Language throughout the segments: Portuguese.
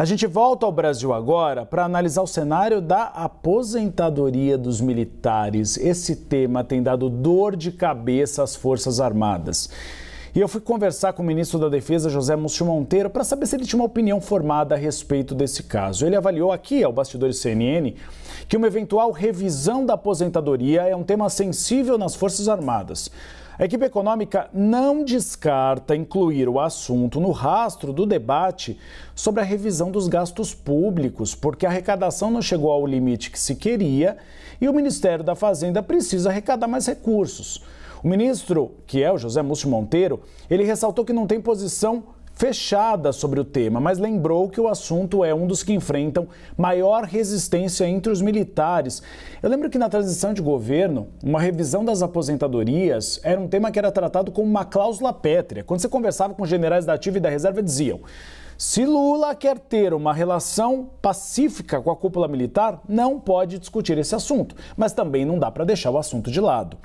A gente volta ao Brasil agora para analisar o cenário da aposentadoria dos militares. Esse tema tem dado dor de cabeça às Forças Armadas. E eu fui conversar com o ministro da Defesa, José Múcio Monteiro, para saber se ele tinha uma opinião formada a respeito desse caso. Ele avaliou aqui, ao bastidor CNN, que uma eventual revisão da aposentadoria é um tema sensível nas Forças Armadas. A equipe econômica não descarta incluir o assunto no rastro do debate sobre a revisão dos gastos públicos, porque a arrecadação não chegou ao limite que se queria e o Ministério da Fazenda precisa arrecadar mais recursos. O ministro, que é o José Múcio Monteiro, ele ressaltou que não tem posição fechada sobre o tema, mas lembrou que o assunto é um dos que enfrentam maior resistência entre os militares. Eu lembro que na transição de governo, uma revisão das aposentadorias era um tema que era tratado como uma cláusula pétrea. Quando você conversava com generais da ativa e da reserva, diziam: se Lula quer ter uma relação pacífica com a cúpula militar, não pode discutir esse assunto, mas também não dá para deixar o assunto de lado.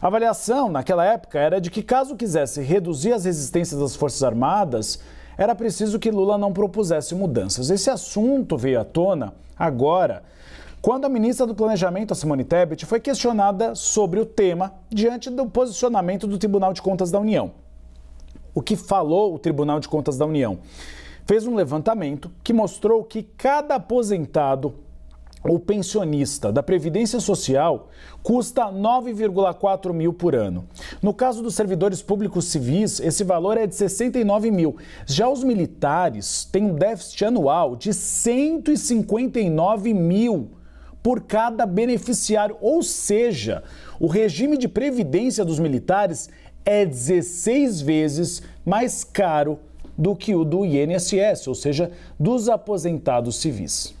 A avaliação naquela época era de que, caso quisesse reduzir as resistências das Forças Armadas, era preciso que Lula não propusesse mudanças. Esse assunto veio à tona agora, quando a ministra do Planejamento, Simone Tebet, foi questionada sobre o tema diante do posicionamento do Tribunal de Contas da União. O que falou o Tribunal de Contas da União? Fez um levantamento que mostrou que cada aposentado o pensionista da Previdência Social custa 9,4 mil por ano. No caso dos servidores públicos civis, esse valor é de 69 mil. Já os militares têm um déficit anual de 159 mil por cada beneficiário, ou seja, o regime de previdência dos militares é 16 vezes mais caro do que o do INSS, ou seja, dos aposentados civis.